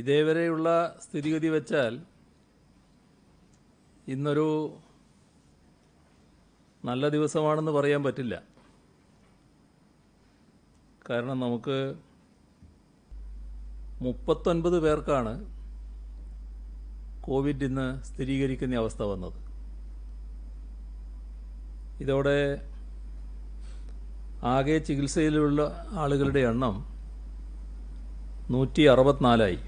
ഇതേവരെയുള്ള സ്ഥിതിഗതി വെച്ചാൽ ഇന്നൊരു നല്ല ദിവസമാണെന്ന് പറയാൻ പറ്റില്ല കാരണം നമുക്ക് മുപ്പത്തൊൻപത് പേർക്കാണ് കോവിഡ് ഇന്ന് സ്ഥിരീകരിക്കുന്ന അവസ്ഥ വന്നത് ഇതോടെ ആകെ ചികിത്സയിലുള്ള ആളുകളുടെ എണ്ണം നൂറ്റി അറുപത്തിനാലായി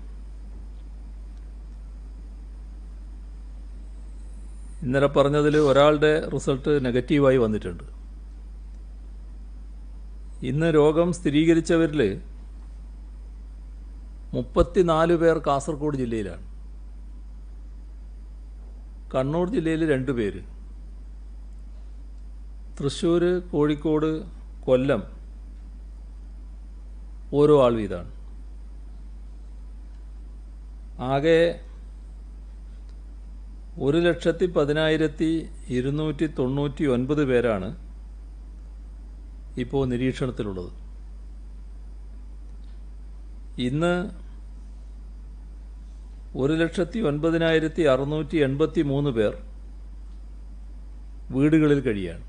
ഇന്നലെ പറഞ്ഞതിൽ ഒരാളുടെ റിസൾട്ട് നെഗറ്റീവായി വന്നിട്ടുണ്ട് ഇന്ന് രോഗം സ്ഥിരീകരിച്ചവരിൽ മുപ്പത്തിനാല് പേർ കാസർഗോഡ് ജില്ലയിലാണ് കണ്ണൂർ ജില്ലയിൽ രണ്ട് പേര് തൃശ്ശൂർ കോഴിക്കോട് കൊല്ലം ഓരോ ആൾ വീതമാണ് ആകെ ഒരു ലക്ഷത്തി പതിനായിരത്തി ഇരുന്നൂറ്റി തൊണ്ണൂറ്റി ഒൻപത് പേരാണ് ഇപ്പോൾ നിരീക്ഷണത്തിലുള്ളത് ഇന്ന് ഒരു ലക്ഷത്തി ഒൻപതിനായിരത്തി അറുന്നൂറ്റി എൺപത്തി മൂന്ന് പേർ വീടുകളിൽ കഴിയാണ്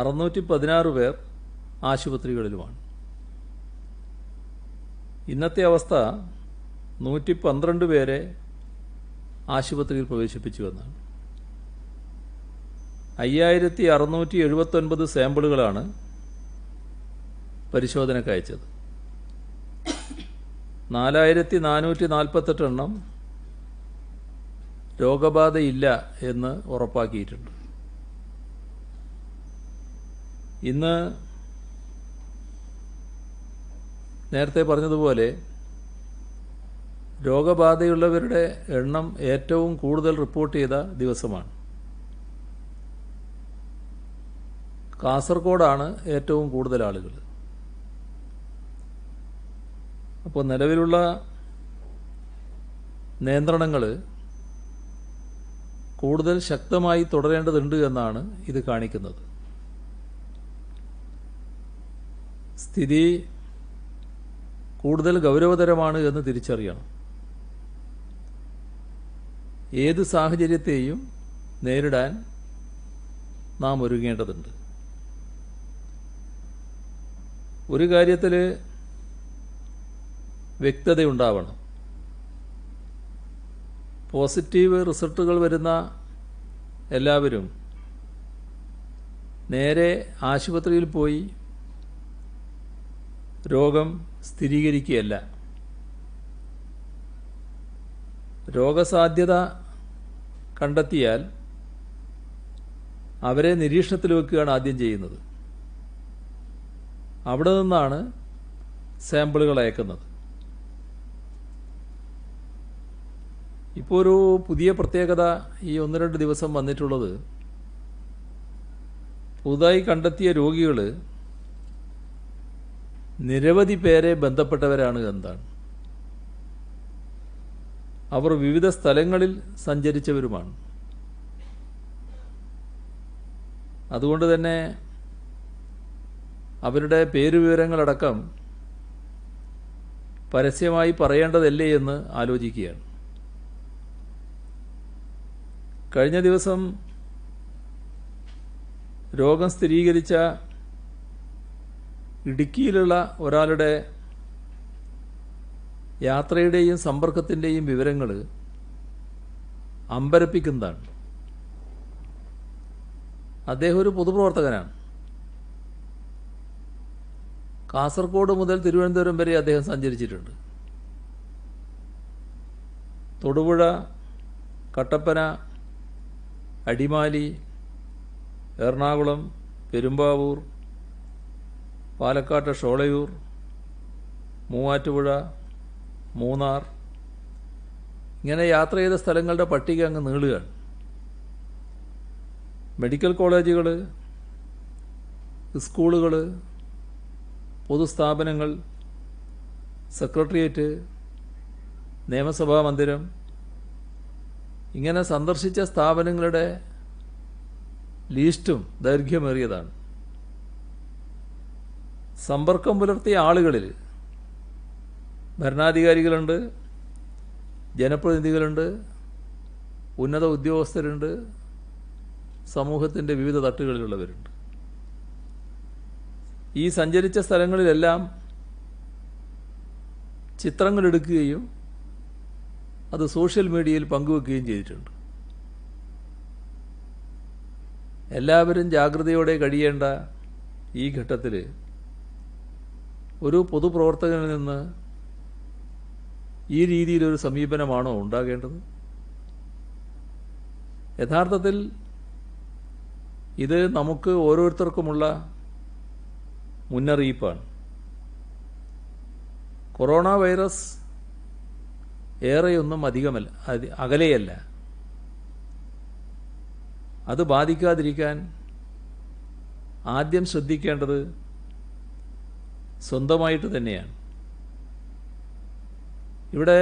അറുന്നൂറ്റി പതിനാറ് പേർ ആശുപത്രികളിലുമാണ് ഇന്നത്തെ അവസ്ഥ നൂറ്റി പന്ത്രണ്ട് പേരെ ആശുപത്രിയിൽ പ്രവേശിപ്പിച്ചു എന്നാണ് അയ്യായിരത്തി അറുന്നൂറ്റി എഴുപത്തൊൻപത് സാമ്പിളുകളാണ് പരിശോധനയ്ക്ക് അയച്ചത് നാലായിരത്തി നാനൂറ്റി നാൽപ്പത്തെട്ടെണ്ണം രോഗബാധയില്ല എന്ന് ഉറപ്പാക്കിയിട്ടുണ്ട് ഇന്ന് നേരത്തെ പറഞ്ഞതുപോലെ രോഗബാധയുള്ളവരുടെ എണ്ണം ഏറ്റവും കൂടുതൽ റിപ്പോർട്ട് ചെയ്ത ദിവസമാണ് കാസർഗോഡാണ് ഏറ്റവും കൂടുതൽ ആളുകൾ അപ്പോൾ നിലവിലുള്ള നിയന്ത്രണങ്ങൾ കൂടുതൽ ശക്തമായി തുടരേണ്ടതുണ്ട് എന്നാണ് ഇത് കാണിക്കുന്നത് സ്ഥിതി കൂടുതൽ ഗൗരവതരമാണ് എന്ന് തിരിച്ചറിയണം ഏത് സാഹചര്യത്തെയും നേരിടാൻ നാം ഒരുങ്ങേണ്ടതുണ്ട് ഒരു കാര്യത്തിൽ വ്യക്തതയുണ്ടാവണം പോസിറ്റീവ് റിസൾട്ടുകൾ വരുന്ന എല്ലാവരും നേരെ ആശുപത്രിയിൽ പോയി രോഗം സ്ഥിരീകരിക്കുകയല്ല രോഗസാധ്യത കണ്ടെത്തിയാൽ അവരെ നിരീക്ഷണത്തിൽ വെക്കുകയാണ് ആദ്യം ചെയ്യുന്നത് അവിടെ നിന്നാണ് സാമ്പിളുകൾ അയക്കുന്നത് ഇപ്പോൾ ഒരു പുതിയ പ്രത്യേകത ഈ ഒന്ന് രണ്ട് ദിവസം വന്നിട്ടുള്ളത് പുതുതായി കണ്ടെത്തിയ രോഗികൾ നിരവധി പേരെ ബന്ധപ്പെട്ടവരാണ് എന്താണ് അവർ വിവിധ സ്ഥലങ്ങളിൽ സഞ്ചരിച്ചവരുമാണ് അതുകൊണ്ട് തന്നെ അവരുടെ പേരുവിവരങ്ങളടക്കം പരസ്യമായി പറയേണ്ടതല്ലേ എന്ന് ആലോചിക്കുകയാണ് കഴിഞ്ഞ ദിവസം രോഗം സ്ഥിരീകരിച്ച ഇടുക്കിയിലുള്ള ഒരാളുടെ യാത്രയുടെയും സമ്പർക്കത്തിൻ്റെയും വിവരങ്ങൾ അമ്പരപ്പിക്കുന്നതാണ് അദ്ദേഹം ഒരു പൊതുപ്രവർത്തകനാണ് കാസർഗോഡ് മുതൽ തിരുവനന്തപുരം വരെ അദ്ദേഹം സഞ്ചരിച്ചിട്ടുണ്ട് തൊടുപുഴ കട്ടപ്പന അടിമാലി എറണാകുളം പെരുമ്പാവൂർ പാലക്കാട്ട് ഷോളയൂർ മൂവാറ്റുപുഴ മൂന്നാർ ഇങ്ങനെ യാത്ര ചെയ്ത സ്ഥലങ്ങളുടെ പട്ടിക അങ്ങ് നീളുകയാണ് മെഡിക്കൽ കോളേജുകൾ സ്കൂളുകൾ പൊതുസ്ഥാപനങ്ങൾ സെക്രട്ടേറിയറ്റ് നിയമസഭാ മന്ദിരം ഇങ്ങനെ സന്ദർശിച്ച സ്ഥാപനങ്ങളുടെ ലീസ്റ്റും ദൈർഘ്യമേറിയതാണ് സമ്പർക്കം പുലർത്തിയ ആളുകളിൽ ഭരണാധികാരികളുണ്ട് ജനപ്രതിനിധികളുണ്ട് ഉന്നത ഉദ്യോഗസ്ഥരുണ്ട് സമൂഹത്തിൻ്റെ വിവിധ തട്ടുകളിലുള്ളവരുണ്ട് ഈ സഞ്ചരിച്ച സ്ഥലങ്ങളിലെല്ലാം ചിത്രങ്ങളെടുക്കുകയും അത് സോഷ്യൽ മീഡിയയിൽ പങ്കുവെക്കുകയും ചെയ്തിട്ടുണ്ട് എല്ലാവരും ജാഗ്രതയോടെ കഴിയേണ്ട ഈ ഘട്ടത്തിൽ ഒരു പൊതുപ്രവർത്തകനിൽ നിന്ന് ഈ രീതിയിലൊരു സമീപനമാണോ ഉണ്ടാകേണ്ടത് യഥാർത്ഥത്തിൽ ഇത് നമുക്ക് ഓരോരുത്തർക്കുമുള്ള മുന്നറിയിപ്പാണ് കൊറോണ വൈറസ് ഏറെയൊന്നും അധികമല്ല അകലെയല്ല അത് ബാധിക്കാതിരിക്കാൻ ആദ്യം ശ്രദ്ധിക്കേണ്ടത് സ്വന്തമായിട്ട് തന്നെയാണ് ഇവിടെ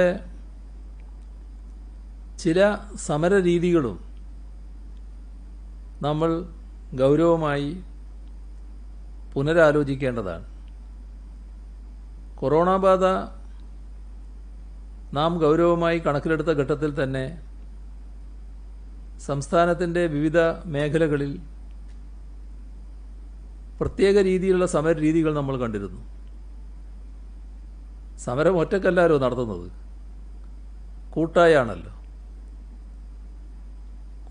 ചില സമര രീതികളും നമ്മൾ ഗൗരവമായി പുനരാലോചിക്കേണ്ടതാണ് കൊറോണ ബാധ നാം ഗൗരവമായി കണക്കിലെടുത്ത ഘട്ടത്തിൽ തന്നെ സംസ്ഥാനത്തിൻ്റെ വിവിധ മേഖലകളിൽ പ്രത്യേക രീതിയിലുള്ള സമര രീതികൾ നമ്മൾ കണ്ടിരുന്നു സമരം ഒറ്റക്കല്ലാരോ നടത്തുന്നത് കൂട്ടായാണല്ലോ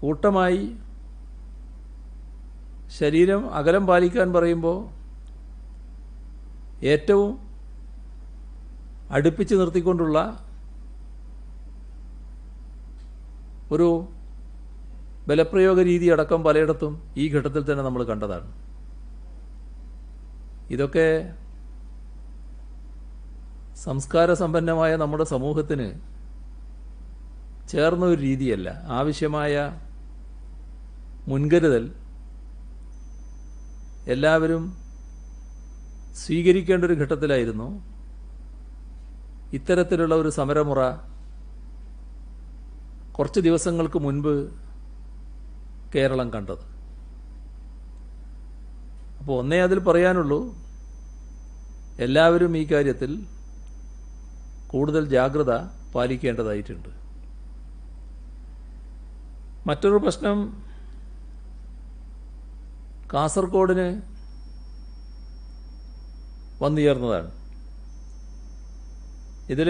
കൂട്ടമായി ശരീരം അകലം പാലിക്കാൻ പറയുമ്പോൾ ഏറ്റവും അടുപ്പിച്ച് നിർത്തിക്കൊണ്ടുള്ള ഒരു ബലപ്രയോഗ രീതി അടക്കം പലയിടത്തും ഈ ഘട്ടത്തിൽ തന്നെ നമ്മൾ കണ്ടതാണ് ഇതൊക്കെ സംസ്കാര സമ്പന്നമായ നമ്മുടെ സമൂഹത്തിന് ചേർന്ന ഒരു രീതിയല്ല ആവശ്യമായ മുൻകരുതൽ എല്ലാവരും സ്വീകരിക്കേണ്ട ഒരു ഘട്ടത്തിലായിരുന്നു ഇത്തരത്തിലുള്ള ഒരു സമരമുറ കുറച്ച് ദിവസങ്ങൾക്ക് മുൻപ് കേരളം കണ്ടത് അപ്പോൾ ഒന്നേ അതിൽ പറയാനുള്ളൂ എല്ലാവരും ഈ കാര്യത്തിൽ കൂടുതൽ ജാഗ്രത പാലിക്കേണ്ടതായിട്ടുണ്ട് മറ്റൊരു പ്രശ്നം കാസർഗോഡിന് വന്നു ചേർന്നതാണ് ഇതിൽ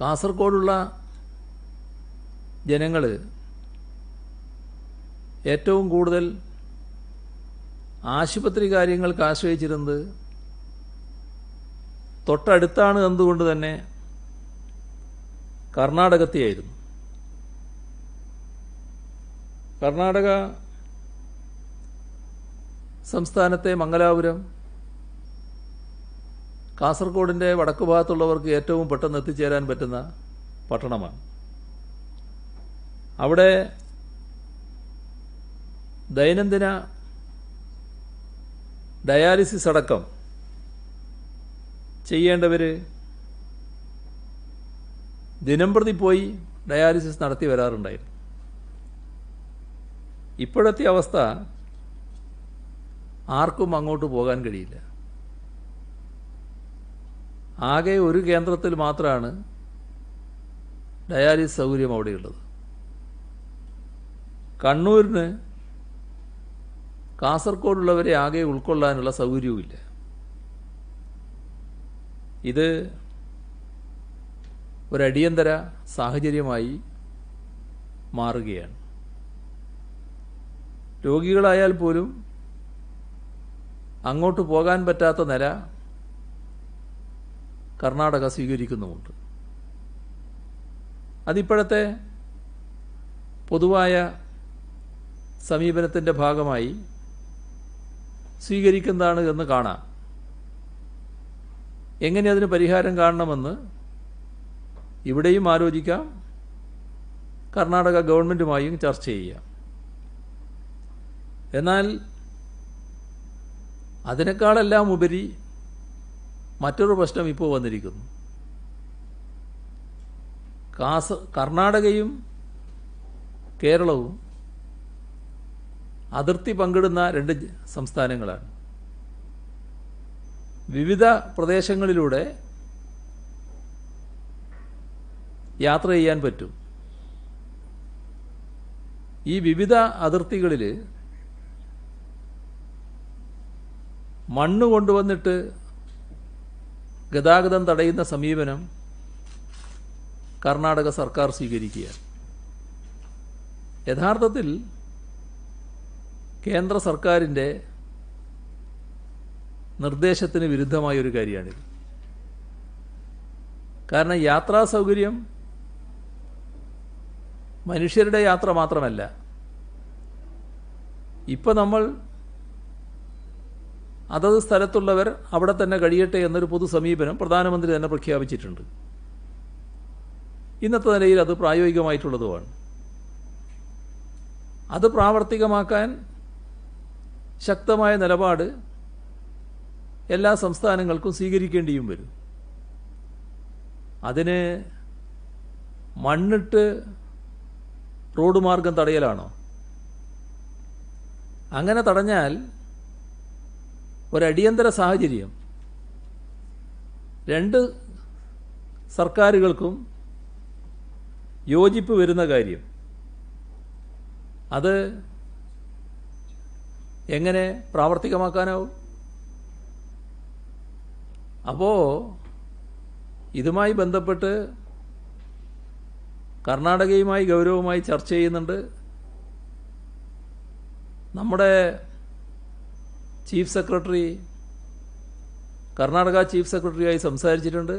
കാസർഗോഡുള്ള ജനങ്ങൾ ഏറ്റവും കൂടുതൽ ആശുപത്രി കാര്യങ്ങൾക്ക് ആശ്രയിച്ചിരുന്നത് തൊട്ടടുത്താണ് എന്തുകൊണ്ട് തന്നെ കർണാടകത്തെയായിരുന്നു കർണാടക സംസ്ഥാനത്തെ മംഗലാപുരം കാസർഗോഡിൻ്റെ വടക്കു ഭാഗത്തുള്ളവർക്ക് ഏറ്റവും പെട്ടെന്ന് എത്തിച്ചേരാൻ പറ്റുന്ന പട്ടണമാണ് അവിടെ ദൈനംദിന ഡയാലിസിസ് അടക്കം ചെയ്യേണ്ടവർ ദിനംപ്രതി പോയി ഡയാലിസിസ് നടത്തി വരാറുണ്ടായിരുന്നു ഇപ്പോഴത്തെ അവസ്ഥ ആർക്കും അങ്ങോട്ട് പോകാൻ കഴിയില്ല ആകെ ഒരു കേന്ദ്രത്തിൽ മാത്രമാണ് ഡയാലിസ് സൗകര്യം അവിടെയുള്ളത് കണ്ണൂരിന് കാസർഗോഡുള്ളവരെ ആകെ ഉൾക്കൊള്ളാനുള്ള സൗകര്യവുമില്ല ഇത് ഒരടിയന്തര സാഹചര്യമായി മാറുകയാണ് രോഗികളായാൽ പോലും അങ്ങോട്ട് പോകാൻ പറ്റാത്ത നില കർണാടക സ്വീകരിക്കുന്നുമുണ്ട് അതിപ്പോഴത്തെ പൊതുവായ സമീപനത്തിൻ്റെ ഭാഗമായി സ്വീകരിക്കുന്നതാണ് എന്ന് കാണാം എങ്ങനെ അതിന് പരിഹാരം കാണണമെന്ന് ഇവിടെയും ആലോചിക്കാം കർണാടക ഗവൺമെൻറ്റുമായും ചർച്ച ചെയ്യാം എന്നാൽ അതിനേക്കാളെല്ലാം ഉപരി മറ്റൊരു പ്രശ്നം ഇപ്പോൾ വന്നിരിക്കുന്നു കാസ കർണാടകയും കേരളവും അതിർത്തി പങ്കിടുന്ന രണ്ട് സംസ്ഥാനങ്ങളാണ് വിവിധ പ്രദേശങ്ങളിലൂടെ യാത്ര ചെയ്യാൻ പറ്റും ഈ വിവിധ അതിർത്തികളിൽ മണ്ണ് കൊണ്ടുവന്നിട്ട് ഗതാഗതം തടയുന്ന സമീപനം കർണാടക സർക്കാർ സ്വീകരിക്കുക യഥാർത്ഥത്തിൽ കേന്ദ്ര സർക്കാരിൻ്റെ നിർദ്ദേശത്തിന് വിരുദ്ധമായ ഒരു കാര്യമാണിത് കാരണം യാത്രാ സൗകര്യം മനുഷ്യരുടെ യാത്ര മാത്രമല്ല ഇപ്പം നമ്മൾ അതത് സ്ഥലത്തുള്ളവർ അവിടെ തന്നെ കഴിയട്ടെ എന്നൊരു പൊതു സമീപനം പ്രധാനമന്ത്രി തന്നെ പ്രഖ്യാപിച്ചിട്ടുണ്ട് ഇന്നത്തെ നിലയിൽ അത് പ്രായോഗികമായിട്ടുള്ളതുമാണ് അത് പ്രാവർത്തികമാക്കാൻ ശക്തമായ നിലപാട് എല്ലാ സംസ്ഥാനങ്ങൾക്കും സ്വീകരിക്കേണ്ടിയും വരും അതിന് മണ്ണിട്ട് റോഡ് മാർഗം തടയലാണോ അങ്ങനെ തടഞ്ഞാൽ ഒരടിയന്തര സാഹചര്യം രണ്ട് സർക്കാരുകൾക്കും യോജിപ്പ് വരുന്ന കാര്യം അത് എങ്ങനെ പ്രാവർത്തികമാക്കാനാവും അപ്പോൾ ഇതുമായി ബന്ധപ്പെട്ട് കർണാടകയുമായി ഗൗരവമായി ചർച്ച ചെയ്യുന്നുണ്ട് നമ്മുടെ ചീഫ് സെക്രട്ടറി കർണാടക ചീഫ് സെക്രട്ടറിയായി സംസാരിച്ചിട്ടുണ്ട്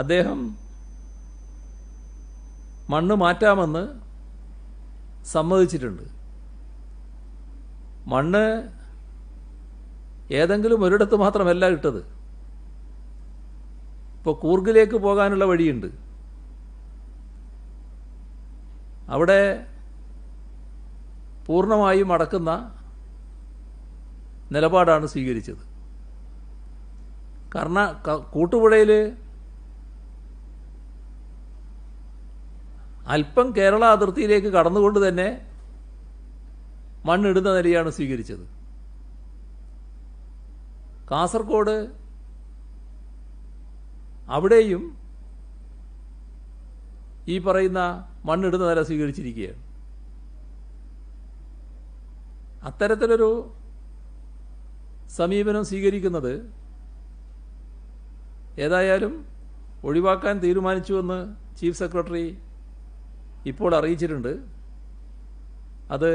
അദ്ദേഹം മണ്ണ് മാറ്റാമെന്ന് സമ്മതിച്ചിട്ടുണ്ട് മണ്ണ് ഏതെങ്കിലും ഒരിടത്ത് മാത്രമല്ല ഇട്ടത് ഇപ്പോൾ കൂർഗിലേക്ക് പോകാനുള്ള വഴിയുണ്ട് അവിടെ പൂർണ്ണമായും അടക്കുന്ന നിലപാടാണ് സ്വീകരിച്ചത് കർണ കൂട്ടുപുഴയിൽ അല്പം കേരള അതിർത്തിയിലേക്ക് കടന്നുകൊണ്ട് തന്നെ മണ്ണിടുന്ന നിലയാണ് സ്വീകരിച്ചത് കാസർഗോഡ് അവിടെയും ഈ പറയുന്ന മണ്ണിടുന്ന നില സ്വീകരിച്ചിരിക്കുകയാണ് അത്തരത്തിലൊരു സമീപനം സ്വീകരിക്കുന്നത് ഏതായാലും ഒഴിവാക്കാൻ തീരുമാനിച്ചുവെന്ന് ചീഫ് സെക്രട്ടറി ഇപ്പോൾ അറിയിച്ചിട്ടുണ്ട് അത്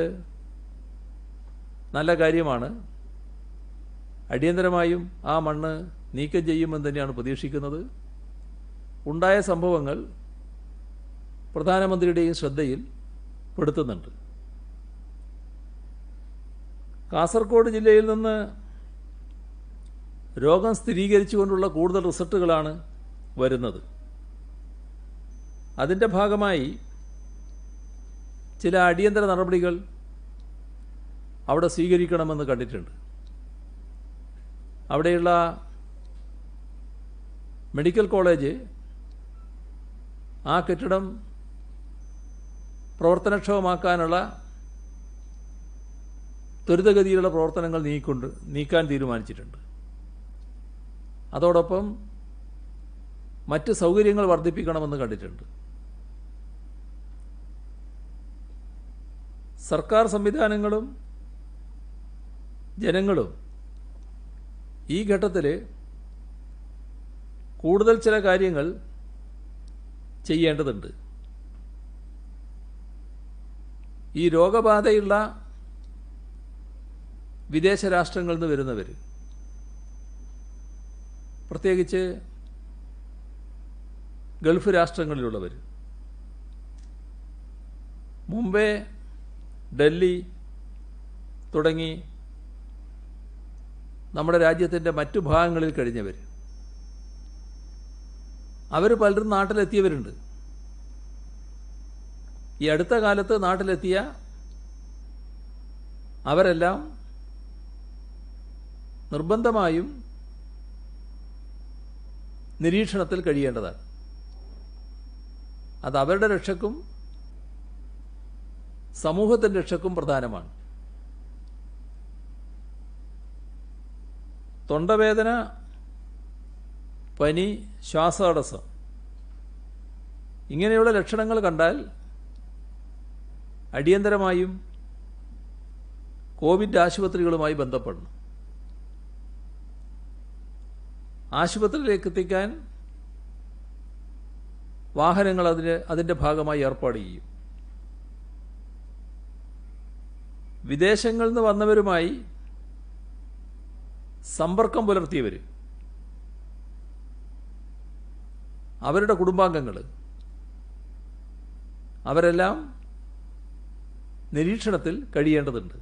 നല്ല കാര്യമാണ് അടിയന്തരമായും ആ മണ്ണ് നീക്കം ചെയ്യുമെന്ന് തന്നെയാണ് പ്രതീക്ഷിക്കുന്നത് ഉണ്ടായ സംഭവങ്ങൾ പ്രധാനമന്ത്രിയുടെയും ശ്രദ്ധയിൽ പെടുത്തുന്നുണ്ട് കാസർഗോഡ് ജില്ലയിൽ നിന്ന് രോഗം സ്ഥിരീകരിച്ചുകൊണ്ടുള്ള കൂടുതൽ റിസൾട്ടുകളാണ് വരുന്നത് അതിൻ്റെ ഭാഗമായി ചില അടിയന്തര നടപടികൾ അവിടെ സ്വീകരിക്കണമെന്ന് കണ്ടിട്ടുണ്ട് അവിടെയുള്ള മെഡിക്കൽ കോളേജ് ആ കെട്ടിടം പ്രവർത്തനക്ഷമമാക്കാനുള്ള ത്വരിതഗതിയിലുള്ള പ്രവർത്തനങ്ങൾ നീക്കൊണ്ട് നീക്കാൻ തീരുമാനിച്ചിട്ടുണ്ട് അതോടൊപ്പം മറ്റ് സൗകര്യങ്ങൾ വർദ്ധിപ്പിക്കണമെന്ന് കണ്ടിട്ടുണ്ട് സർക്കാർ സംവിധാനങ്ങളും ജനങ്ങളും ഈ ഘട്ടത്തിൽ കൂടുതൽ ചില കാര്യങ്ങൾ ചെയ്യേണ്ടതുണ്ട് ഈ രോഗബാധയുള്ള വിദേശ രാഷ്ട്രങ്ങളിൽ നിന്ന് വരുന്നവർ പ്രത്യേകിച്ച് ഗൾഫ് രാഷ്ട്രങ്ങളിലുള്ളവർ മുംബൈ ഡൽഹി തുടങ്ങി നമ്മുടെ രാജ്യത്തിൻ്റെ മറ്റു ഭാഗങ്ങളിൽ കഴിഞ്ഞവർ അവർ പലരും നാട്ടിലെത്തിയവരുണ്ട് ഈ അടുത്ത കാലത്ത് നാട്ടിലെത്തിയ അവരെല്ലാം നിർബന്ധമായും നിരീക്ഷണത്തിൽ കഴിയേണ്ടതാണ് അത് അവരുടെ രക്ഷക്കും സമൂഹത്തിൻ്റെ രക്ഷക്കും പ്രധാനമാണ് തൊണ്ടവേദന പനി ശ്വാസതടസ്സം ഇങ്ങനെയുള്ള ലക്ഷണങ്ങൾ കണ്ടാൽ അടിയന്തരമായും കോവിഡ് ആശുപത്രികളുമായി ബന്ധപ്പെടണം ആശുപത്രിയിലേക്ക് എത്തിക്കാൻ വാഹനങ്ങൾ അതിന് അതിൻ്റെ ഭാഗമായി ഏർപ്പാട് ചെയ്യും വിദേശങ്ങളിൽ നിന്ന് വന്നവരുമായി സമ്പർക്കം പുലർത്തിയവർ അവരുടെ കുടുംബാംഗങ്ങൾ അവരെല്ലാം നിരീക്ഷണത്തിൽ കഴിയേണ്ടതുണ്ട്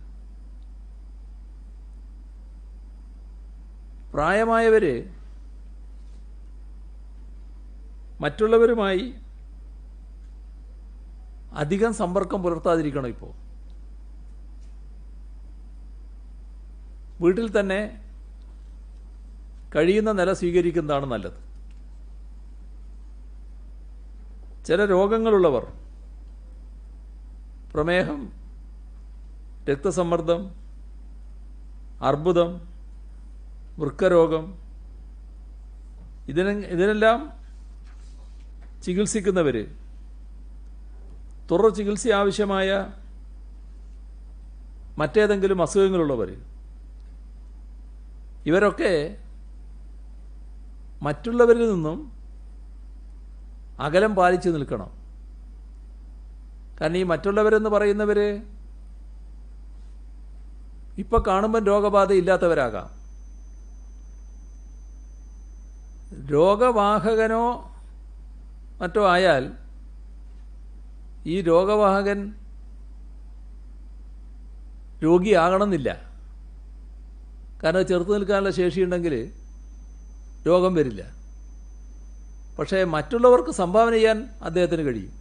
പ്രായമായവർ മറ്റുള്ളവരുമായി അധികം സമ്പർക്കം പുലർത്താതിരിക്കണം ഇപ്പോൾ വീട്ടിൽ തന്നെ കഴിയുന്ന നില സ്വീകരിക്കുന്നതാണ് നല്ലത് ചില രോഗങ്ങളുള്ളവർ പ്രമേഹം രക്തസമ്മർദ്ദം അർബുദം വൃക്കരോഗം ഇതിന ഇതിനെല്ലാം ചികിത്സിക്കുന്നവർ തുറ ചികിത്സ ആവശ്യമായ മറ്റേതെങ്കിലും അസുഖങ്ങളുള്ളവർ ഇവരൊക്കെ മറ്റുള്ളവരിൽ നിന്നും അകലം പാലിച്ചു നിൽക്കണം കാരണം ഈ മറ്റുള്ളവരെന്ന് പറയുന്നവർ ഇപ്പോൾ കാണുമ്പം രോഗബാധ ഇല്ലാത്തവരാകാം രോഗവാഹകനോ മറ്റോ ആയാൽ ഈ രോഗവാഹകൻ രോഗിയാകണമെന്നില്ല കാരണം ചെറുത്തു നിൽക്കാനുള്ള ശേഷിയുണ്ടെങ്കിൽ രോഗം വരില്ല പക്ഷേ മറ്റുള്ളവർക്ക് സംഭാവന ചെയ്യാൻ അദ്ദേഹത്തിന് കഴിയും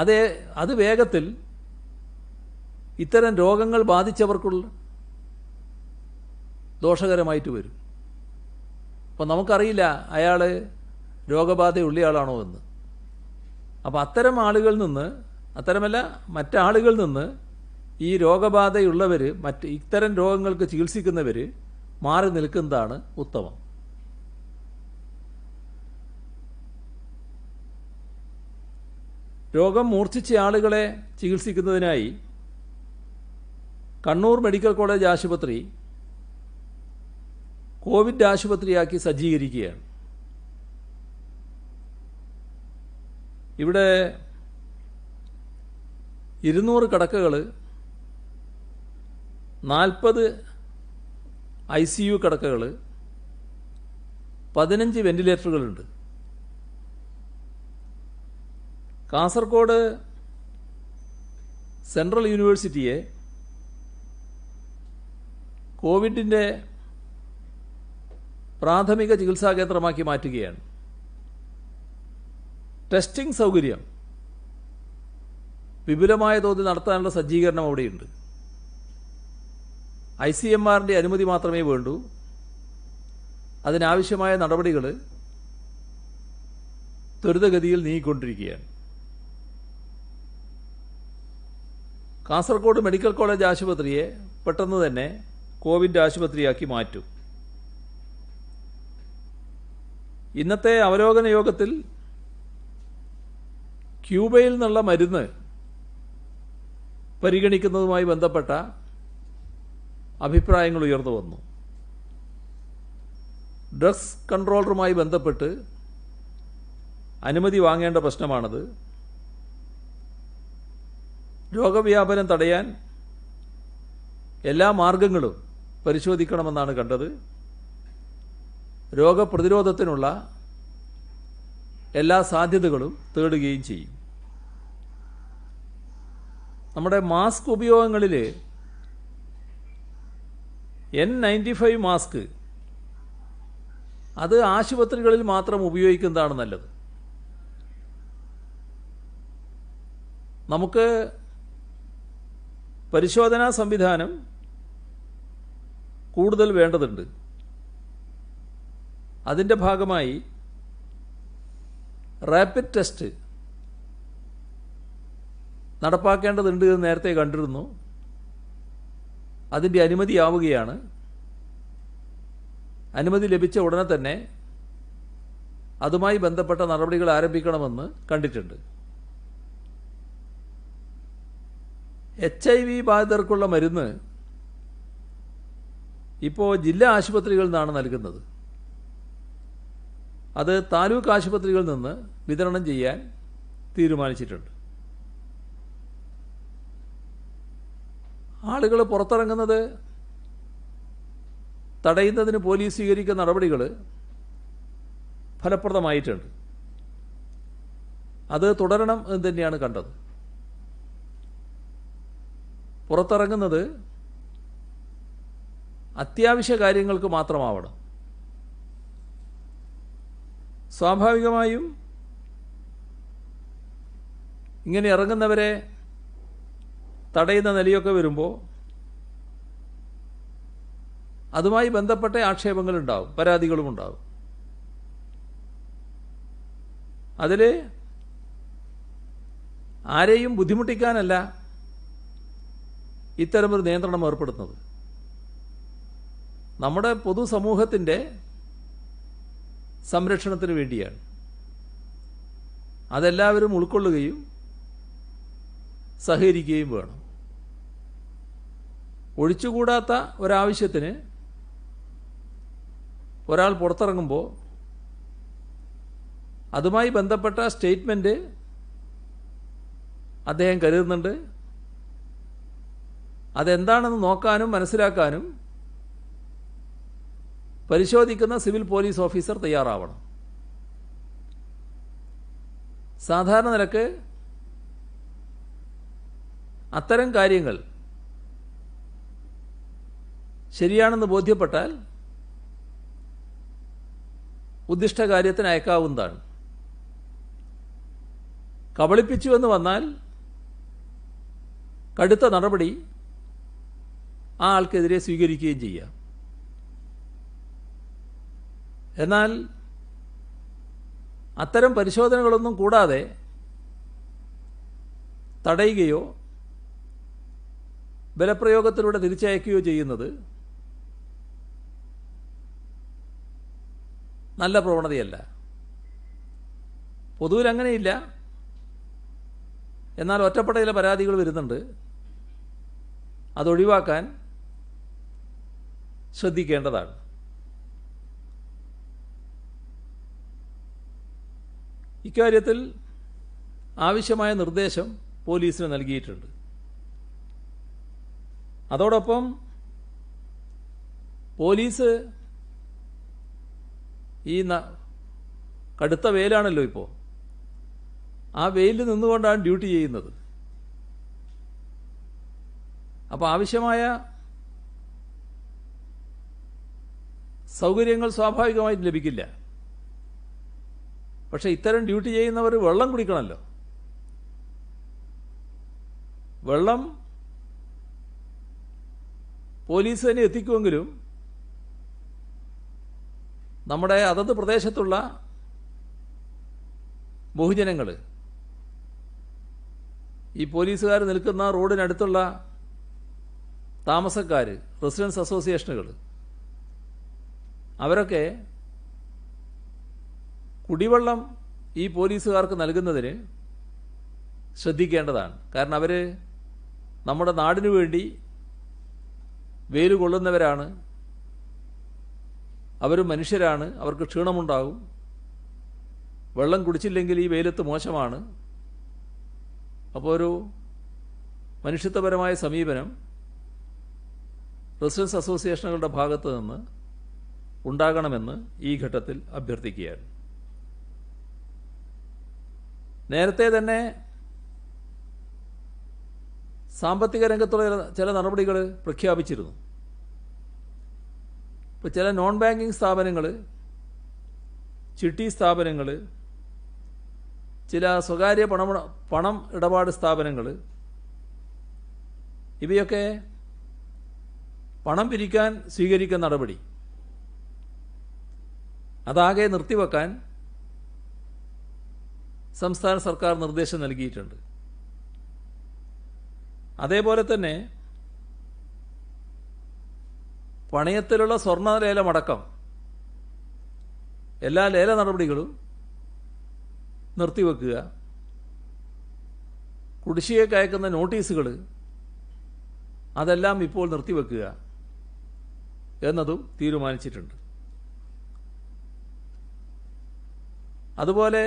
അതേ അത് വേഗത്തിൽ ഇത്തരം രോഗങ്ങൾ ബാധിച്ചവർക്കുള്ള ദോഷകരമായിട്ട് വരും അപ്പോൾ നമുക്കറിയില്ല അയാൾ രോഗബാധയുള്ളയാളാണോ എന്ന് അപ്പോൾ അത്തരം ആളുകളിൽ നിന്ന് അത്തരമല്ല മറ്റാളുകളിൽ നിന്ന് ഈ രോഗബാധയുള്ളവർ മറ്റ് ഇത്തരം രോഗങ്ങൾക്ക് ചികിത്സിക്കുന്നവർ മാറി നിൽക്കുന്നതാണ് ഉത്തമം രോഗം മൂർച്ഛിച്ച ആളുകളെ ചികിത്സിക്കുന്നതിനായി കണ്ണൂർ മെഡിക്കൽ കോളേജ് ആശുപത്രി കോവിഡ് ആശുപത്രിയാക്കി സജ്ജീകരിക്കുകയാണ് ഇവിടെ ഇരുന്നൂറ് കടക്കകൾ നാൽപ്പത് ഐ സി യു കിടക്കകൾ പതിനഞ്ച് വെന്റിലേറ്ററുകളുണ്ട് കാസർഗോഡ് സെൻട്രൽ യൂണിവേഴ്സിറ്റിയെ കോവിഡിൻ്റെ പ്രാഥമിക ചികിത്സാ കേന്ദ്രമാക്കി മാറ്റുകയാണ് ടെസ്റ്റിംഗ് സൗകര്യം വിപുലമായ തോതിൽ നടത്താനുള്ള സജ്ജീകരണം അവിടെയുണ്ട് ഐ സി എം ആറിൻ്റെ അനുമതി മാത്രമേ വേണ്ടൂ അതിനാവശ്യമായ നടപടികൾ ത്വരിതഗതിയിൽ നീങ്ങിക്കൊണ്ടിരിക്കുകയാണ് കാസർഗോഡ് മെഡിക്കൽ കോളേജ് ആശുപത്രിയെ പെട്ടെന്ന് തന്നെ കോവിഡ് ആശുപത്രിയാക്കി മാറ്റും ഇന്നത്തെ അവലോകന യോഗത്തിൽ ക്യൂബയിൽ നിന്നുള്ള മരുന്ന് പരിഗണിക്കുന്നതുമായി ബന്ധപ്പെട്ട അഭിപ്രായങ്ങൾ ഉയർന്നു വന്നു ഡ്രഗ്സ് കൺട്രോളറുമായി ബന്ധപ്പെട്ട് അനുമതി വാങ്ങേണ്ട പ്രശ്നമാണത് രോഗവ്യാപനം തടയാൻ എല്ലാ മാർഗങ്ങളും പരിശോധിക്കണമെന്നാണ് കണ്ടത് രോഗപ്രതിരോധത്തിനുള്ള എല്ലാ സാധ്യതകളും തേടുകയും ചെയ്യും നമ്മുടെ മാസ്ക് ഉപയോഗങ്ങളിൽ എൻ നയൻറ്റി ഫൈവ് മാസ്ക് അത് ആശുപത്രികളിൽ മാത്രം ഉപയോഗിക്കുന്നതാണ് നല്ലത് നമുക്ക് പരിശോധനാ സംവിധാനം കൂടുതൽ വേണ്ടതുണ്ട് അതിൻ്റെ ഭാഗമായി റാപ്പിഡ് ടെസ്റ്റ് നടപ്പാക്കേണ്ടതുണ്ട് എന്ന് നേരത്തെ കണ്ടിരുന്നു അതിൻ്റെ അനുമതിയാവുകയാണ് അനുമതി ലഭിച്ച ഉടനെ തന്നെ അതുമായി ബന്ധപ്പെട്ട നടപടികൾ ആരംഭിക്കണമെന്ന് കണ്ടിട്ടുണ്ട് എച്ച് ഐ വി ബാധിതർക്കുള്ള മരുന്ന് ഇപ്പോൾ ജില്ലാ ആശുപത്രികളിൽ നിന്നാണ് നൽകുന്നത് അത് താലൂക്ക് ആശുപത്രികളിൽ നിന്ന് വിതരണം ചെയ്യാൻ തീരുമാനിച്ചിട്ടുണ്ട് ആളുകൾ പുറത്തിറങ്ങുന്നത് തടയുന്നതിന് പോലീസ് സ്വീകരിക്കുന്ന നടപടികൾ ഫലപ്രദമായിട്ടുണ്ട് അത് തുടരണം എന്ന് തന്നെയാണ് കണ്ടത് പുറത്തിറങ്ങുന്നത് അത്യാവശ്യ കാര്യങ്ങൾക്ക് മാത്രമാവണം സ്വാഭാവികമായും ഇങ്ങനെ ഇറങ്ങുന്നവരെ തടയുന്ന നിലയൊക്കെ വരുമ്പോൾ അതുമായി ബന്ധപ്പെട്ട ആക്ഷേപങ്ങളുണ്ടാവും പരാതികളും ഉണ്ടാവും അതിൽ ആരെയും ബുദ്ധിമുട്ടിക്കാനല്ല ഇത്തരമൊരു നിയന്ത്രണം ഏർപ്പെടുത്തുന്നത് നമ്മുടെ പൊതുസമൂഹത്തിൻ്റെ സംരക്ഷണത്തിന് വേണ്ടിയാണ് അതെല്ലാവരും ഉൾക്കൊള്ളുകയും സഹകരിക്കുകയും വേണം ഒഴിച്ചുകൂടാത്ത ഒരാവശ്യത്തിന് ഒരാൾ പുറത്തിറങ്ങുമ്പോൾ അതുമായി ബന്ധപ്പെട്ട സ്റ്റേറ്റ്മെൻറ്റ് അദ്ദേഹം കരുതുന്നുണ്ട് അതെന്താണെന്ന് നോക്കാനും മനസ്സിലാക്കാനും പരിശോധിക്കുന്ന സിവിൽ പോലീസ് ഓഫീസർ തയ്യാറാവണം സാധാരണ നിലക്ക് അത്തരം കാര്യങ്ങൾ ശരിയാണെന്ന് ബോധ്യപ്പെട്ടാൽ ഉദ്ദിഷ്ട കാര്യത്തിന് അയക്കാവുന്നതാണ് കബളിപ്പിച്ചു എന്ന് വന്നാൽ കടുത്ത നടപടി ആ ആൾക്കെതിരെ സ്വീകരിക്കുകയും ചെയ്യാം എന്നാൽ അത്തരം പരിശോധനകളൊന്നും കൂടാതെ തടയുകയോ ബലപ്രയോഗത്തിലൂടെ തിരിച്ചയക്കുകയോ ചെയ്യുന്നത് നല്ല പ്രവണതയല്ല പൊതുവിൽ അങ്ങനെയില്ല എന്നാൽ ഒറ്റപ്പെട്ട ചില പരാതികൾ വരുന്നുണ്ട് അതൊഴിവാക്കാൻ ശ്രദ്ധിക്കേണ്ടതാണ് ഇക്കാര്യത്തിൽ ആവശ്യമായ നിർദ്ദേശം പോലീസിന് നൽകിയിട്ടുണ്ട് അതോടൊപ്പം പോലീസ് ഈ കടുത്ത വെയിലാണല്ലോ ഇപ്പോൾ ആ വെയിലിൽ നിന്നുകൊണ്ടാണ് ഡ്യൂട്ടി ചെയ്യുന്നത് അപ്പോൾ ആവശ്യമായ സൗകര്യങ്ങൾ സ്വാഭാവികമായിട്ട് ലഭിക്കില്ല പക്ഷേ ഇത്തരം ഡ്യൂട്ടി ചെയ്യുന്നവർ വെള്ളം കുടിക്കണമല്ലോ വെള്ളം പോലീസ് തന്നെ എത്തിക്കുമെങ്കിലും നമ്മുടെ അതത് പ്രദേശത്തുള്ള ബഹുജനങ്ങൾ ഈ പോലീസുകാർ നിൽക്കുന്ന റോഡിനടുത്തുള്ള താമസക്കാർ റെസിഡൻസ് അസോസിയേഷനുകൾ അവരൊക്കെ കുടിവെള്ളം ഈ പോലീസുകാർക്ക് നൽകുന്നതിന് ശ്രദ്ധിക്കേണ്ടതാണ് കാരണം അവർ നമ്മുടെ നാടിനു വേണ്ടി വെയിൽ കൊള്ളുന്നവരാണ് അവർ മനുഷ്യരാണ് അവർക്ക് ക്ഷീണമുണ്ടാകും വെള്ളം കുടിച്ചില്ലെങ്കിൽ ഈ വെയിലത്ത് മോശമാണ് അപ്പോൾ ഒരു മനുഷ്യത്വപരമായ സമീപനം റെസിഡൻസ് അസോസിയേഷനുകളുടെ ഭാഗത്ത് നിന്ന് ഉണ്ടാകണമെന്ന് ഈ ഘട്ടത്തിൽ അഭ്യർത്ഥിക്കുകയാണ് നേരത്തെ തന്നെ സാമ്പത്തിക രംഗത്തുള്ള ചില നടപടികൾ പ്രഖ്യാപിച്ചിരുന്നു ഇപ്പോൾ ചില നോൺ ബാങ്കിങ് സ്ഥാപനങ്ങൾ ചിട്ടി സ്ഥാപനങ്ങൾ ചില സ്വകാര്യ പണം പണം ഇടപാട് സ്ഥാപനങ്ങൾ ഇവയൊക്കെ പണം പിരിക്കാൻ സ്വീകരിക്കുന്ന നടപടി അതാകെ നിർത്തിവെക്കാൻ സംസ്ഥാന സർക്കാർ നിർദ്ദേശം നൽകിയിട്ടുണ്ട് അതേപോലെ തന്നെ പണയത്തിലുള്ള സ്വർണ്ണ ലേലമടക്കം എല്ലാ ലേല നടപടികളും നിർത്തിവെക്കുക കുടിശ്ശികയ്ക്ക് കയക്കുന്ന നോട്ടീസുകൾ അതെല്ലാം ഇപ്പോൾ നിർത്തിവെക്കുക എന്നതും തീരുമാനിച്ചിട്ടുണ്ട് അതുപോലെ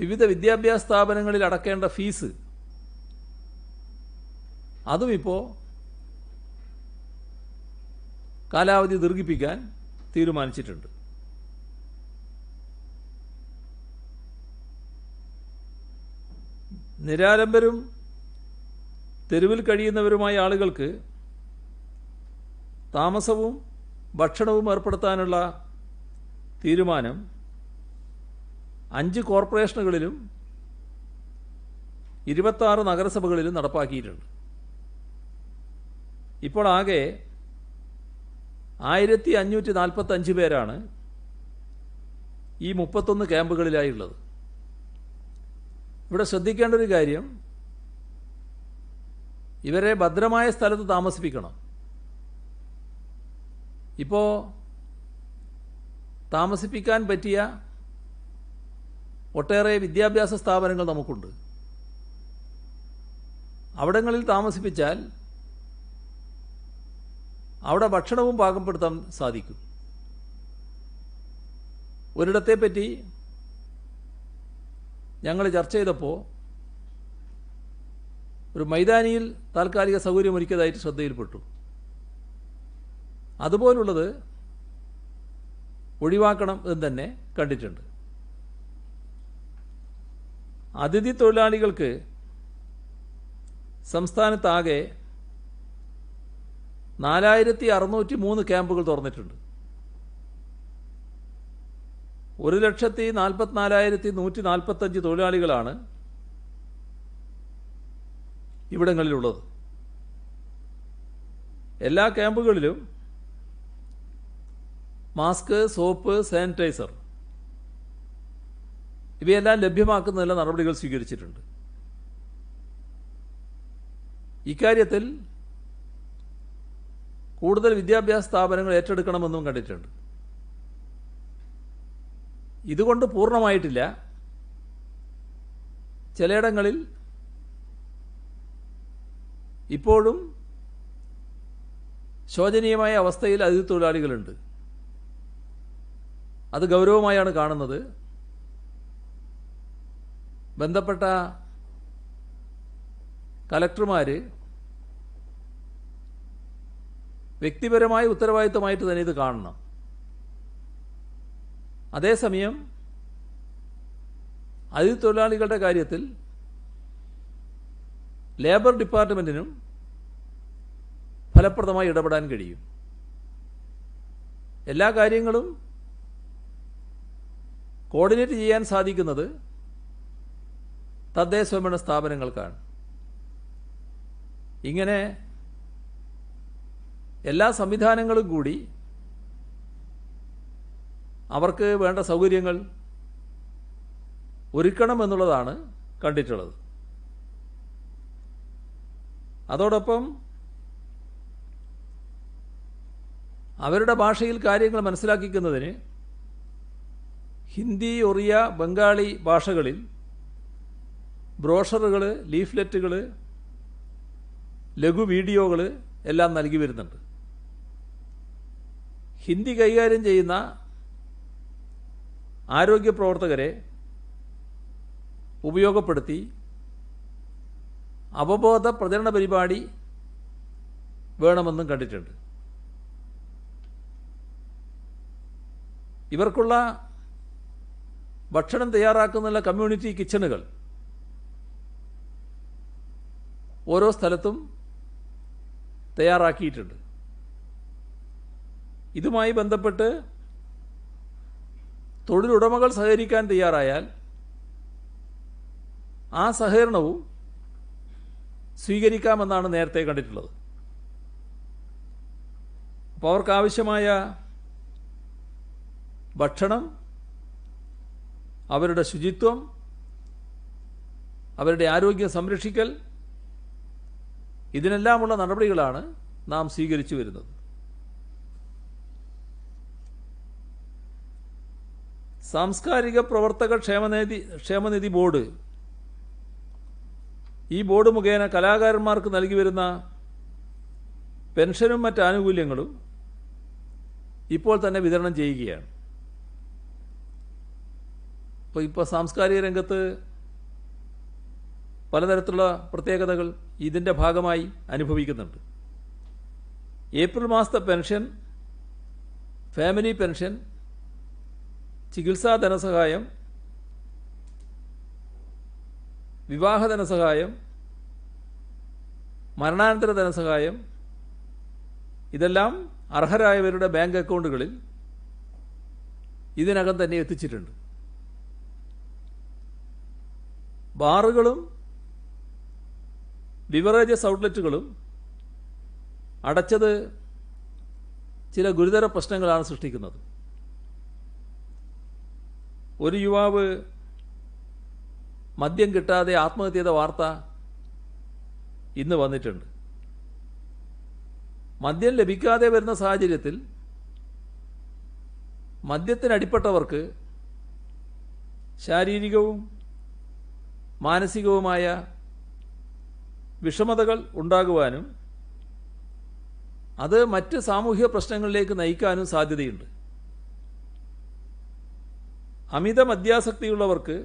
വിവിധ വിദ്യാഭ്യാസ സ്ഥാപനങ്ങളിൽ അടക്കേണ്ട ഫീസ് അതും ഇപ്പോൾ കാലാവധി ദീർഘിപ്പിക്കാൻ തീരുമാനിച്ചിട്ടുണ്ട് നിരാലംബരും തെരുവിൽ കഴിയുന്നവരുമായ ആളുകൾക്ക് താമസവും ഭക്ഷണവും ഏർപ്പെടുത്താനുള്ള തീരുമാനം അഞ്ച് കോർപ്പറേഷനുകളിലും ഇരുപത്താറ് നഗരസഭകളിലും നടപ്പാക്കിയിട്ടുണ്ട് ഇപ്പോൾ ആകെ ആയിരത്തി അഞ്ഞൂറ്റി നാൽപ്പത്തഞ്ച് പേരാണ് ഈ മുപ്പത്തൊന്ന് ക്യാമ്പുകളിലായി ഉള്ളത് ഇവിടെ ശ്രദ്ധിക്കേണ്ട ഒരു കാര്യം ഇവരെ ഭദ്രമായ സ്ഥലത്ത് താമസിപ്പിക്കണം ഇപ്പോൾ താമസിപ്പിക്കാൻ പറ്റിയ ഒട്ടേറെ വിദ്യാഭ്യാസ സ്ഥാപനങ്ങൾ നമുക്കുണ്ട് അവിടങ്ങളിൽ താമസിപ്പിച്ചാൽ അവിടെ ഭക്ഷണവും പാകപ്പെടുത്താൻ സാധിക്കും ഒരിടത്തെ പറ്റി ഞങ്ങൾ ചർച്ച ചെയ്തപ്പോൾ ഒരു മൈതാനിയിൽ താൽക്കാലിക സൗകര്യമൊരുക്കിയതായിട്ട് ശ്രദ്ധയിൽപ്പെട്ടു അതുപോലുള്ളത് ഒഴിവാക്കണം എന്ന് തന്നെ കണ്ടിട്ടുണ്ട് അതിഥി തൊഴിലാളികൾക്ക് സംസ്ഥാനത്താകെ നാലായിരത്തി അറുന്നൂറ്റി മൂന്ന് ക്യാമ്പുകൾ തുറന്നിട്ടുണ്ട് ഒരു ലക്ഷത്തി നാൽപ്പത്തിനാലായിരത്തി നൂറ്റി നാൽപ്പത്തഞ്ച് തൊഴിലാളികളാണ് ഇവിടങ്ങളിലുള്ളത് എല്ലാ ക്യാമ്പുകളിലും മാസ്ക് സോപ്പ് സാനിറ്റൈസർ ഇവയെല്ലാം ലഭ്യമാക്കുന്നതിനുള്ള നടപടികൾ സ്വീകരിച്ചിട്ടുണ്ട് ഇക്കാര്യത്തിൽ കൂടുതൽ വിദ്യാഭ്യാസ സ്ഥാപനങ്ങൾ ഏറ്റെടുക്കണമെന്നും കണ്ടിട്ടുണ്ട് ഇതുകൊണ്ട് പൂർണ്ണമായിട്ടില്ല ചിലയിടങ്ങളിൽ ഇപ്പോഴും ശോചനീയമായ അവസ്ഥയിൽ അതിഥി തൊഴിലാളികളുണ്ട് അത് ഗൗരവമായാണ് കാണുന്നത് ബന്ധപ്പെട്ട കലക്ടർമാർ വ്യക്തിപരമായ ഉത്തരവാദിത്വമായിട്ട് തന്നെ ഇത് കാണണം അതേസമയം അതിഥി തൊഴിലാളികളുടെ കാര്യത്തിൽ ലേബർ ഡിപ്പാർട്ട്മെൻറ്റിനും ഫലപ്രദമായി ഇടപെടാൻ കഴിയും എല്ലാ കാര്യങ്ങളും കോർഡിനേറ്റ് ചെയ്യാൻ സാധിക്കുന്നത് തദ്ദേശ സ്വയംഭരണ സ്ഥാപനങ്ങൾക്കാണ് ഇങ്ങനെ എല്ലാ സംവിധാനങ്ങളും കൂടി അവർക്ക് വേണ്ട സൗകര്യങ്ങൾ ഒരുക്കണം എന്നുള്ളതാണ് കണ്ടിട്ടുള്ളത് അതോടൊപ്പം അവരുടെ ഭാഷയിൽ കാര്യങ്ങൾ മനസ്സിലാക്കിക്കുന്നതിന് ഹിന്ദി ഒറിയ ബംഗാളി ഭാഷകളിൽ ബ്രോഷറുകൾ ലീഫ്ലെറ്റുകൾ ലഘു വീഡിയോകൾ എല്ലാം നൽകി വരുന്നുണ്ട് ഹിന്ദി കൈകാര്യം ചെയ്യുന്ന ആരോഗ്യ പ്രവർത്തകരെ ഉപയോഗപ്പെടുത്തി അവബോധ പ്രചരണ പരിപാടി വേണമെന്നും കണ്ടിട്ടുണ്ട് ഇവർക്കുള്ള ഭക്ഷണം തയ്യാറാക്കുന്നുള്ള കമ്മ്യൂണിറ്റി കിച്ചണുകൾ ഓരോ സ്ഥലത്തും തയ്യാറാക്കിയിട്ടുണ്ട് ഇതുമായി ബന്ധപ്പെട്ട് തൊഴിലുടമകൾ സഹകരിക്കാൻ തയ്യാറായാൽ ആ സഹകരണവും സ്വീകരിക്കാമെന്നാണ് നേരത്തെ കണ്ടിട്ടുള്ളത് അപ്പോൾ അവർക്കാവശ്യമായ ഭക്ഷണം അവരുടെ ശുചിത്വം അവരുടെ ആരോഗ്യം സംരക്ഷിക്കൽ ഇതിനെല്ലാമുള്ള നടപടികളാണ് നാം സ്വീകരിച്ചു വരുന്നത് സാംസ്കാരിക പ്രവർത്തക ക്ഷേമനിധി ക്ഷേമനിധി ബോർഡ് ഈ ബോർഡ് മുഖേന കലാകാരന്മാർക്ക് നൽകി വരുന്ന പെൻഷനും മറ്റ് ആനുകൂല്യങ്ങളും ഇപ്പോൾ തന്നെ വിതരണം ചെയ്യുകയാണ് അപ്പോൾ ഇപ്പോൾ സാംസ്കാരിക രംഗത്ത് പലതരത്തിലുള്ള പ്രത്യേകതകൾ ഇതിൻ്റെ ഭാഗമായി അനുഭവിക്കുന്നുണ്ട് ഏപ്രിൽ മാസത്തെ പെൻഷൻ ഫാമിലി പെൻഷൻ ചികിത്സാ ധനസഹായം വിവാഹ ധനസഹായം മരണാനന്തര ധനസഹായം ഇതെല്ലാം അർഹരായവരുടെ ബാങ്ക് അക്കൗണ്ടുകളിൽ ഇതിനകം തന്നെ എത്തിച്ചിട്ടുണ്ട് ബാറുകളും ബിവറേജസ് ഔട്ട്ലെറ്റുകളും അടച്ചത് ചില ഗുരുതര പ്രശ്നങ്ങളാണ് സൃഷ്ടിക്കുന്നത് ഒരു യുവാവ് മദ്യം കിട്ടാതെ ആത്മഹത്യ ചെയ്ത വാർത്ത ഇന്ന് വന്നിട്ടുണ്ട് മദ്യം ലഭിക്കാതെ വരുന്ന സാഹചര്യത്തിൽ മദ്യത്തിനടിപ്പെട്ടവർക്ക് ശാരീരികവും മാനസികവുമായ വിഷമതകൾ ഉണ്ടാകുവാനും അത് മറ്റ് സാമൂഹിക പ്രശ്നങ്ങളിലേക്ക് നയിക്കാനും സാധ്യതയുണ്ട് അമിത മദ്യാസക്തിയുള്ളവർക്ക്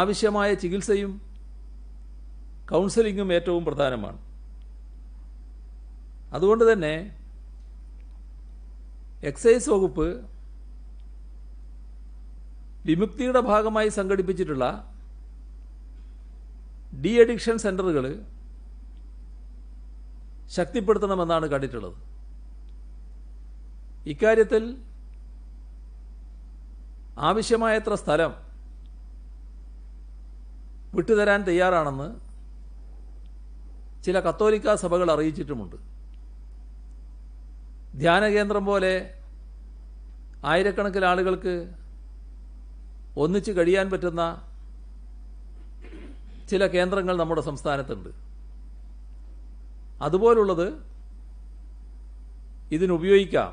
ആവശ്യമായ ചികിത്സയും കൗൺസിലിങ്ങും ഏറ്റവും പ്രധാനമാണ് അതുകൊണ്ട് തന്നെ എക്സൈസ് വകുപ്പ് വിമുക്തിയുടെ ഭാഗമായി സംഘടിപ്പിച്ചിട്ടുള്ള ഡി അഡിക്ഷൻ സെൻ്ററുകൾ ശക്തിപ്പെടുത്തണമെന്നാണ് കണ്ടിട്ടുള്ളത് ഇക്കാര്യത്തിൽ ആവശ്യമായത്ര സ്ഥലം വിട്ടുതരാൻ തയ്യാറാണെന്ന് ചില കത്തോലിക്ക സഭകൾ അറിയിച്ചിട്ടുമുണ്ട് ധ്യാനകേന്ദ്രം പോലെ ആയിരക്കണക്കിന് ആളുകൾക്ക് ഒന്നിച്ച് കഴിയാൻ പറ്റുന്ന ചില കേന്ദ്രങ്ങൾ നമ്മുടെ സംസ്ഥാനത്തുണ്ട് അതുപോലുള്ളത് ഇതിനുപയോഗിക്കാം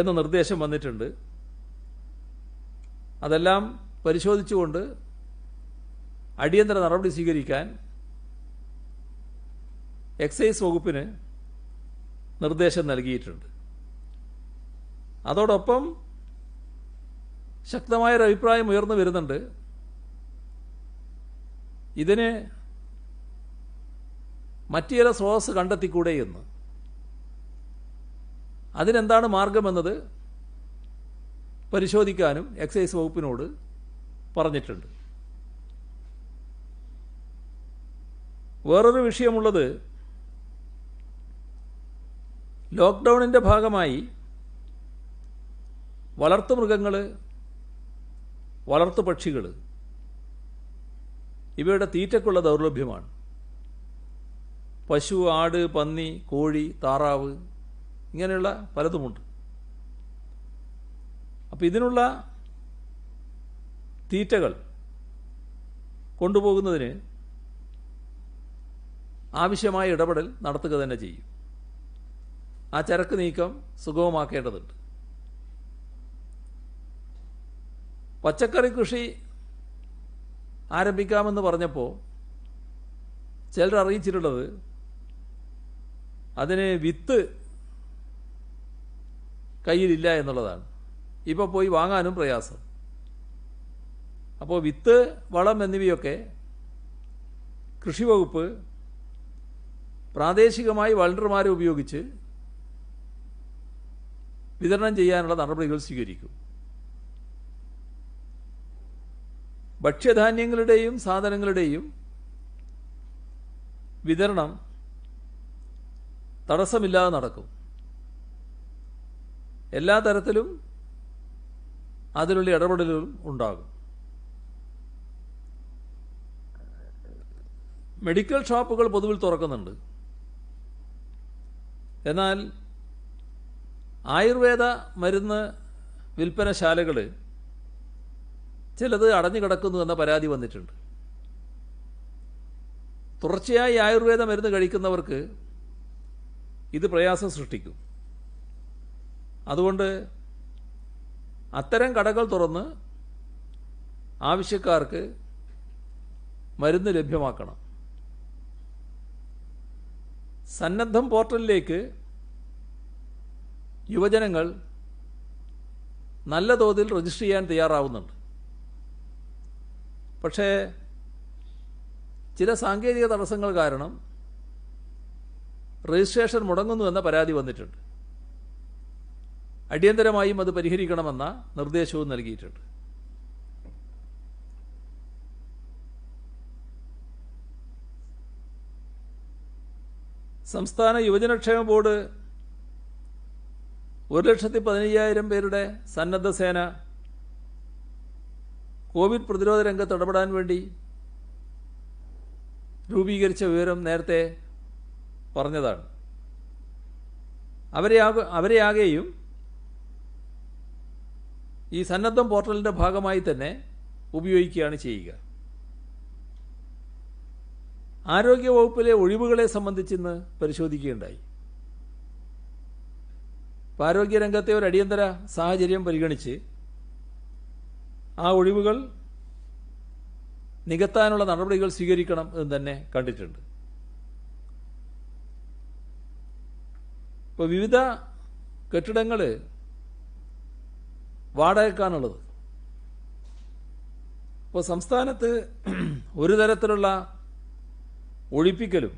എന്ന നിർദ്ദേശം വന്നിട്ടുണ്ട് അതെല്ലാം പരിശോധിച്ചുകൊണ്ട് അടിയന്തര നടപടി സ്വീകരിക്കാൻ എക്സൈസ് വകുപ്പിന് നിർദ്ദേശം നൽകിയിട്ടുണ്ട് അതോടൊപ്പം ശക്തമായൊരു അഭിപ്രായം ഉയർന്നു വരുന്നുണ്ട് ഇതിന് മറ്റു ചില സ്രോതസ് കണ്ടെത്തിക്കൂടെ എന്ന് അതിനെന്താണ് മാർഗമെന്നത് പരിശോധിക്കാനും എക്സൈസ് വകുപ്പിനോട് പറഞ്ഞിട്ടുണ്ട് വേറൊരു വിഷയമുള്ളത് ലോക്ക്ഡൗണിൻ്റെ ഭാഗമായി വളർത്തുമൃഗങ്ങൾ വളർത്തു പക്ഷികൾ ഇവയുടെ തീറ്റക്കുള്ള ദൗർലഭ്യമാണ് പശു ആട് പന്നി കോഴി താറാവ് ഇങ്ങനെയുള്ള പലതുമുണ്ട് അപ്പം ഇതിനുള്ള തീറ്റകൾ കൊണ്ടുപോകുന്നതിന് ആവശ്യമായ ഇടപെടൽ നടത്തുക തന്നെ ചെയ്യും ആ ചരക്ക് നീക്കം സുഗമമാക്കേണ്ടതുണ്ട് പച്ചക്കറി കൃഷി ആരംഭിക്കാമെന്ന് പറഞ്ഞപ്പോൾ ചിലർ അറിയിച്ചിട്ടുള്ളത് അതിന് വിത്ത് കയ്യിലില്ല എന്നുള്ളതാണ് ഇപ്പോൾ പോയി വാങ്ങാനും പ്രയാസം അപ്പോൾ വിത്ത് വളം എന്നിവയൊക്കെ കൃഷിവകുപ്പ് പ്രാദേശികമായി വളണ്ടർമാരെ ഉപയോഗിച്ച് വിതരണം ചെയ്യാനുള്ള നടപടികൾ സ്വീകരിക്കും ഭക്ഷ്യധാന്യങ്ങളുടെയും സാധനങ്ങളുടെയും വിതരണം തടസ്സമില്ലാതെ നടക്കും എല്ലാ തരത്തിലും അതിലുള്ള ഇടപെടലുകളും ഉണ്ടാകും മെഡിക്കൽ ഷോപ്പുകൾ പൊതുവിൽ തുറക്കുന്നുണ്ട് എന്നാൽ ആയുർവേദ മരുന്ന് വിൽപ്പനശാലകൾ ചിലത് അടഞ്ഞു കിടക്കുന്നു എന്ന പരാതി വന്നിട്ടുണ്ട് തുടർച്ചയായി ആയുർവേദ മരുന്ന് കഴിക്കുന്നവർക്ക് ഇത് പ്രയാസം സൃഷ്ടിക്കും അതുകൊണ്ട് അത്തരം കടകൾ തുറന്ന് ആവശ്യക്കാർക്ക് മരുന്ന് ലഭ്യമാക്കണം സന്നദ്ധം പോർട്ടലിലേക്ക് യുവജനങ്ങൾ നല്ല തോതിൽ രജിസ്റ്റർ ചെയ്യാൻ തയ്യാറാവുന്നുണ്ട് പക്ഷേ ചില സാങ്കേതിക തടസ്സങ്ങൾ കാരണം രജിസ്ട്രേഷൻ മുടങ്ങുന്നു എന്ന പരാതി വന്നിട്ടുണ്ട് അടിയന്തരമായും അത് പരിഹരിക്കണമെന്ന നിർദ്ദേശവും നൽകിയിട്ടുണ്ട് സംസ്ഥാന യുവജനക്ഷേമ ബോർഡ് ഒരു ലക്ഷത്തി പതിനയ്യായിരം പേരുടെ സന്നദ്ധ സേന കോവിഡ് പ്രതിരോധ രംഗത്ത് ഇടപെടാൻ വേണ്ടി രൂപീകരിച്ച വിവരം നേരത്തെ പറഞ്ഞതാണ് അവരെ അവരെയാകെയും ഈ സന്നദ്ധം പോർട്ടലിൻ്റെ ഭാഗമായി തന്നെ ഉപയോഗിക്കുകയാണ് ചെയ്യുക ആരോഗ്യവകുപ്പിലെ ഒഴിവുകളെ സംബന്ധിച്ചിന്ന് പരിശോധിക്കുകയുണ്ടായി ഇപ്പോൾ ആരോഗ്യരംഗത്തെ ഒരു അടിയന്തര സാഹചര്യം പരിഗണിച്ച് ആ ഒഴിവുകൾ നികത്താനുള്ള നടപടികൾ സ്വീകരിക്കണം എന്ന് തന്നെ കണ്ടിട്ടുണ്ട് ഇപ്പോൾ വിവിധ കെട്ടിടങ്ങൾ വാടകയ്ക്കാണുള്ളത് ഇപ്പോൾ സംസ്ഥാനത്ത് ഒരു തരത്തിലുള്ള ഒഴിപ്പിക്കലും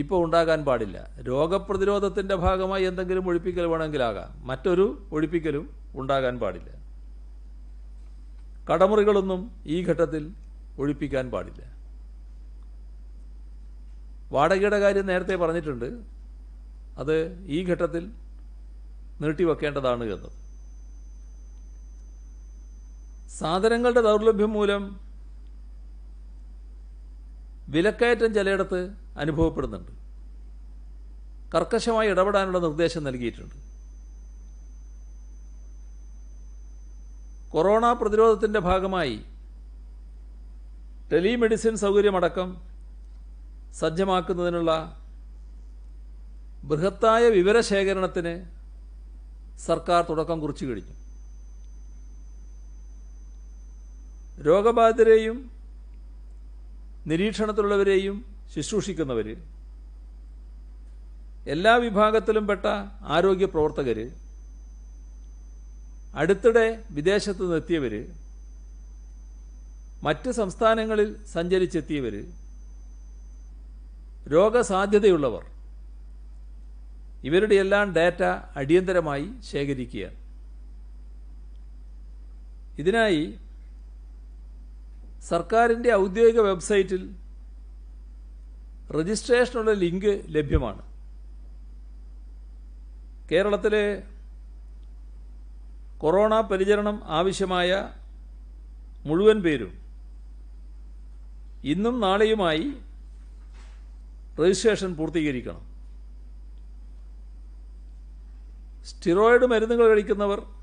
ഇപ്പോൾ ഉണ്ടാകാൻ പാടില്ല രോഗപ്രതിരോധത്തിൻ്റെ ഭാഗമായി എന്തെങ്കിലും ഒഴിപ്പിക്കൽ വേണമെങ്കിലാകാം മറ്റൊരു ഒഴിപ്പിക്കലും ഉണ്ടാകാൻ പാടില്ല കടമുറികളൊന്നും ഈ ഘട്ടത്തിൽ ഒഴിപ്പിക്കാൻ പാടില്ല വാടകയുടെ കാര്യം നേരത്തെ പറഞ്ഞിട്ടുണ്ട് അത് ഈ ഘട്ടത്തിൽ നീട്ടിവെക്കേണ്ടതാണ് എന്നത് സാധനങ്ങളുടെ ദൗർലഭ്യം മൂലം വിലക്കയറ്റം ചിലയിടത്ത് അനുഭവപ്പെടുന്നുണ്ട് കർക്കശമായി ഇടപെടാനുള്ള നിർദ്ദേശം നൽകിയിട്ടുണ്ട് കൊറോണ പ്രതിരോധത്തിൻ്റെ ഭാഗമായി ടെലിമെഡിസിൻ സൗകര്യമടക്കം സജ്ജമാക്കുന്നതിനുള്ള ബൃഹത്തായ വിവരശേഖരണത്തിന് സർക്കാർ തുടക്കം കുറിച്ചു കഴിഞ്ഞു രോഗബാധിതരെയും നിരീക്ഷണത്തിലുള്ളവരെയും ശുശ്രൂഷിക്കുന്നവർ എല്ലാ വിഭാഗത്തിലും പെട്ട ആരോഗ്യ പ്രവർത്തകർ അടുത്തിടെ വിദേശത്ത് നിന്നെത്തിയവർ മറ്റ് സംസ്ഥാനങ്ങളിൽ സഞ്ചരിച്ചെത്തിയവർ രോഗസാധ്യതയുള്ളവർ ഇവരുടെ എല്ലാം ഡാറ്റ അടിയന്തരമായി ശേഖരിക്കുക ഇതിനായി സർക്കാരിൻ്റെ ഔദ്യോഗിക വെബ്സൈറ്റിൽ രജിസ്ട്രേഷനുള്ള ലിങ്ക് ലഭ്യമാണ് കേരളത്തിലെ കൊറോണ പരിചരണം ആവശ്യമായ മുഴുവൻ പേരും ഇന്നും നാളെയുമായി രജിസ്ട്രേഷൻ പൂർത്തീകരിക്കണം സ്റ്റിറോയിഡ് മരുന്നുകൾ കഴിക്കുന്നവർ